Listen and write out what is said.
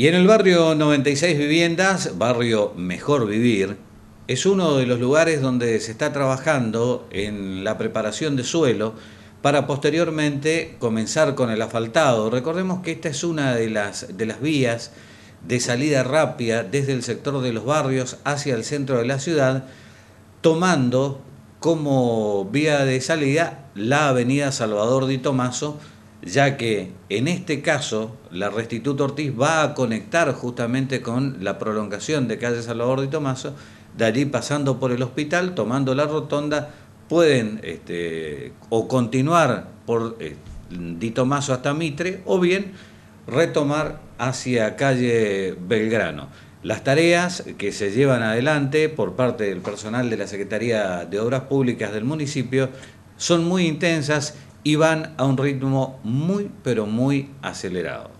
Y en el barrio 96 Viviendas, barrio Mejor Vivir, es uno de los lugares donde se está trabajando en la preparación de suelo para posteriormente comenzar con el asfaltado. Recordemos que esta es una de las, de las vías de salida rápida desde el sector de los barrios hacia el centro de la ciudad, tomando como vía de salida la avenida Salvador Di Tomaso, ya que en este caso la Restituto Ortiz va a conectar justamente con la prolongación de calle Salvador de Tomaso, de allí pasando por el hospital, tomando la rotonda, pueden este, o continuar por eh, Di Tomaso hasta Mitre o bien retomar hacia calle Belgrano. Las tareas que se llevan adelante por parte del personal de la Secretaría de Obras Públicas del municipio son muy intensas y van a un ritmo muy, pero muy acelerado.